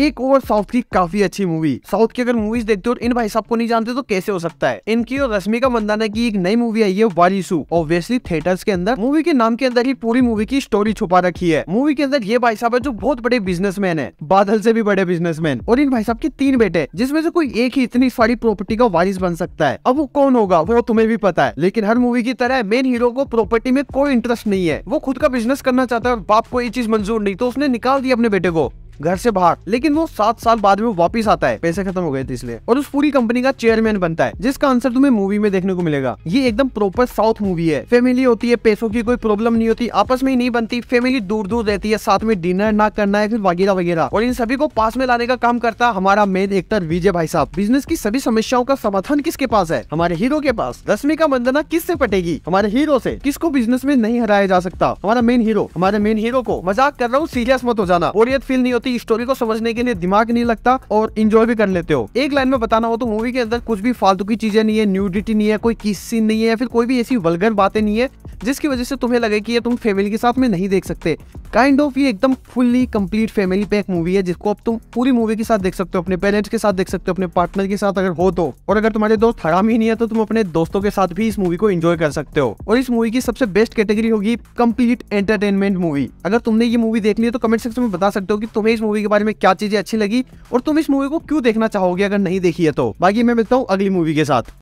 एक over south की काफी अच्छी मूवी साउथ की अगर मूवीज देखते हो इन भाई साहब को नहीं जानते तो कैसे हो सकता है इनकी और रश्मि का मंदाना की एक नई मूवी आई है वारिसू ऑब्वियसली थिएटर्स के अंदर मूवी के नाम के अंदर ही पूरी मूवी की स्टोरी छुपा रखी है मूवी के अंदर ये भाई साहब है जो बहुत बड़े बिजनेसमैन है बादल से भी बड़े बिजनेसमैन और इन भाई साहब के तीन बेटे जिसमें से कोई एक ही इतनी सारी प्रॉपर्टी का वारिस बन सकता है अब वो कौन होगा वो तो तुम्हें भी पता है लेकिन हर मूवी की तरह मेन हीरो को प्रॉपर्टी में कोई इंटरेस्ट नहीं है वो खुद का बिजनेस करना चाहता है और बाप को ये चीज मंजूर नहीं तो उसने निकाल दिया अपने बेटे को घर से बाहर लेकिन वो सात साल बाद में वापिस आता है पैसे खत्म हो गए थे इसलिए और उस पूरी कंपनी का चेयरमैन बनता है जिसका आंसर तुम्हें मूवी में देखने को मिलेगा ये एकदम प्रॉपर साउथ मूवी है फैमिली होती है पैसों की कोई प्रॉब्लम नहीं होती आपस में ही नहीं बनती फैमिली दूर दूर रहती है साथ में डिनर ना करना है फिर वगैरह वगैरह और इन सभी को पास में लाने का काम करता हमारा मेन एक्टर विजय भाई साहब बिजनेस की सभी समस्याओं का समाधान किसके पास है हमारे हीरो के पास रश्मि का किस से पटेगी हमारे हीरो से किसको बिजनेस में नहीं हराया जा सकता हमारा मेन हीरो हमारे मेन हीरो को मजाक कर रहा हूँ सीरियस मत हो जाना बोरियत फील नहीं होती छोटी स्टोरी को समझने के लिए दिमाग नहीं लगता और इंजॉय भी कर लेते हो एक लाइन में बताना हो तो मूवी के अंदर कुछ भी फालतू की चीजें नहीं है न्यूडिटी नहीं है कोई किस सीन नहीं है या फिर कोई भी ऐसी वलगर बातें नहीं है जिसकी वजह से तुम्हें लगे कि ये तुम फैमिली के साथ में नहीं देख सकते काइंड ऑफ ये एकदम fully complete family pack movie है जिसको अब तुम पूरी मूवी के साथ देख सकते हो अपने पेरेंट्स के साथ देख सकते हो अपने पार्टनर के साथ अगर हो तो और अगर तुम्हारे दोस्त हराम ही नहीं है तो तुम अपने दोस्तों के साथ भी इस मूवी को एंजॉय कर सकते हो और इस मूवी की सबसे बेस्ट कैटेगरी होगी कंप्लीट एंटरटेनमेंट मूवी अगर तुमने ये मूवी देख ली है तो कमेंट सेक्शन में बता सकते हो कि तुम्हें तुम्हें इस मूवी के बारे में क्या चीजें अच्छी लगी और तुम इस मूवी को क्यों देखना चाहोगे अगर नहीं देखी है तो बाकी मैं मिलता हूँ अगली मूवी के साथ